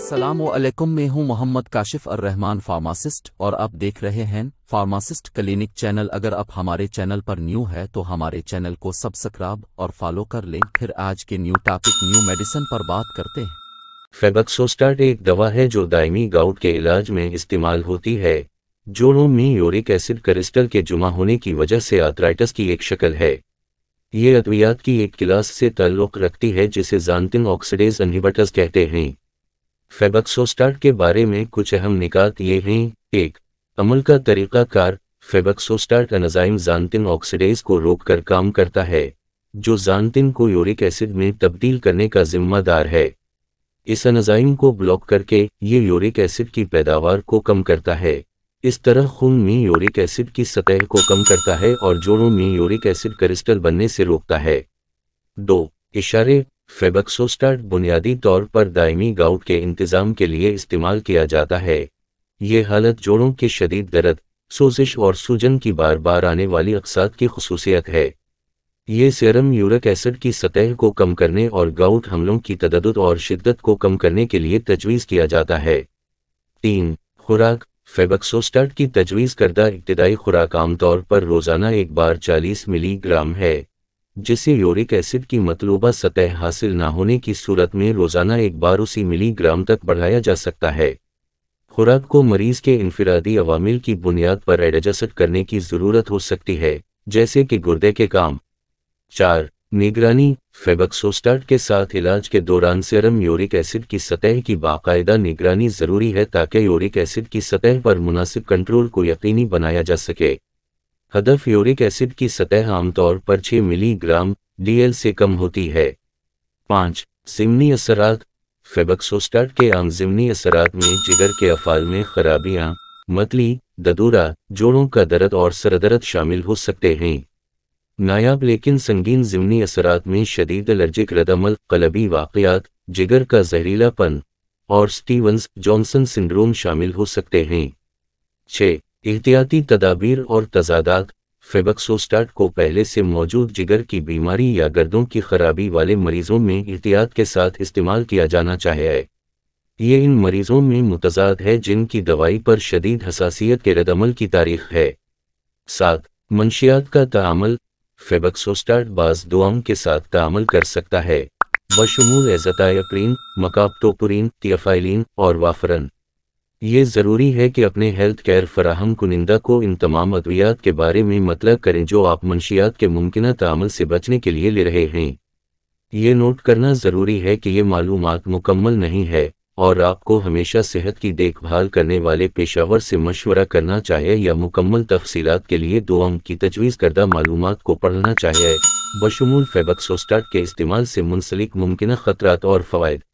असलम मैं हूं मोहम्मद काशिफ अर रहमान फार्मासिस्ट और आप देख रहे हैं फार्मासिस्ट क्लिनिक चैनल अगर आप हमारे चैनल पर न्यू है तो हमारे चैनल को सब्सक्राइब और फॉलो कर लें फिर आज के न्यू टॉपिक न्यू मेडिसिन पर बात करते हैं फेबक्सोस्टार्ट एक दवा है जो दायमी गाउट के इलाज में इस्तेमाल होती है जो में यूरिक एसिड क्रिस्टल के जुमा होने की वजह से आर्थराइटिस की एक शक्ल है ये अद्वियात की एक क्लास से ताल्लुक़ रखती है जिसे जानतिन ऑक्सीडेज अनहिबर्टस कहते हैं फेबक्सोस्टार के बारे में कुछ अहम निकात ये हैं एक अमल का तरीक़ाकार फेबक्सोस्टार्ट एनजाइम जानतिन ऑक्सीडेज को रोक कर काम करता है जो जानतिन को यूरिक एसिड में तब्दील करने का जिम्मेदार है इस एनजाइम को ब्लॉक करके ये यूरिक एसिड की पैदावार को कम करता है इस तरह खून में यूरिक एसिड की सतह को कम करता है और जोड़ों में यूरिक एसिड क्रिस्टल बनने से रोकता है दो इशारे फेबक्सोस्टार्ट बुनियादी तौर पर दायमी गाउट के इंतज़ाम के लिए इस्तेमाल किया जाता है ये हालत जोड़ों के शदीद दर्द सोजिश और सूजन की बार बार आने वाली अकसात की खसूसियत है ये सीरम यूरिक एसिड की सतह को कम करने और गाउट हमलों की तदद और शिद्दत को कम करने के लिए तजवीज़ किया जाता है तीन खुराक फेबक्सोस्टार्ट की तजवीज़ करदा इब्तदाई खुराक आमतौर पर रोज़ाना एक बार 40 मिलीग्राम है जिसे यूरिक एसिड की मतलूबा सतह हासिल न होने की सूरत में रोज़ाना एक बार उसी मिलीग्राम तक बढ़ाया जा सकता है खुराक को मरीज़ के इनफरादी अवामिल की बुनियाद पर एडजस्ट करने की ज़रूरत हो सकती है जैसे कि गुर्दे के काम चार निगरानी फेबक्सोस्टार्ट के साथ इलाज के दौरान सेरम यूरिक एसिड की सतह की बाकायदा निगरानी ज़रूरी है ताकि यूरिक एसिड की सतह पर मुनासिब कंट्रोल को यकीनी बनाया जा सके हदफ यूरिक एसिड की सतह आमतौर पर 6 मिलीग्राम डीएल से कम होती है पाँच सिमनी असरात फेबक्सोस्टार्ट के आम जिमनी असरात में जिगर के अफाल में खराबियां मतली ददूरा जोड़ों का दर्द और सरदर्द शामिल हो सकते हैं नायाब लेकिन संगीन ज़िमनी असरात में शदीद एलर्जिक रदमल कलबी वाकयात जिगर का जहरीलापन और स्टीवंस जॉनसन सिंड्रोम शामिल हो सकते हैं छः एहतियाती तदाबीर और तजादात फेबक्सोस्टाट को पहले से मौजूद जिगर की बीमारी या गर्दों की खराबी वाले मरीजों में एहतियात के साथ इस्तेमाल किया जाना चाहिए ये इन मरीजों में मुतजाद है जिनकी दवाई पर शदीद हसासीत के रदमल की तारीख है साथ मंशियात का तामल फेबक्सोस्टाट बाज दुआम के साथ तामल कर सकता है बशमूल एजतायक्रीन मकाबटोपुरीन तफाइलिन और वाफरन ये ज़रूरी है कि अपने हेल्थ केयर फराहम कुनिंदा को इन तमाम अद्वियात के बारे में मतलब करें जो आप मंशियात के मुमकिन तमल से बचने के लिए ले रहे हैं ये नोट करना ज़रूरी है कि ये मालूम मुकम्मल नहीं है और आपको हमेशा सेहत की देखभाल करने वाले पेशावर से मशवरा करना चाहिए या मुकम्मल तफसीत के लिए दो अंक की तजवीज़ करदा मालूम को पढ़ना चाहिए बशमूल सोस्टाट के इस्तेमाल से मुंसलिक मुमकिन खतरा और फ़वाद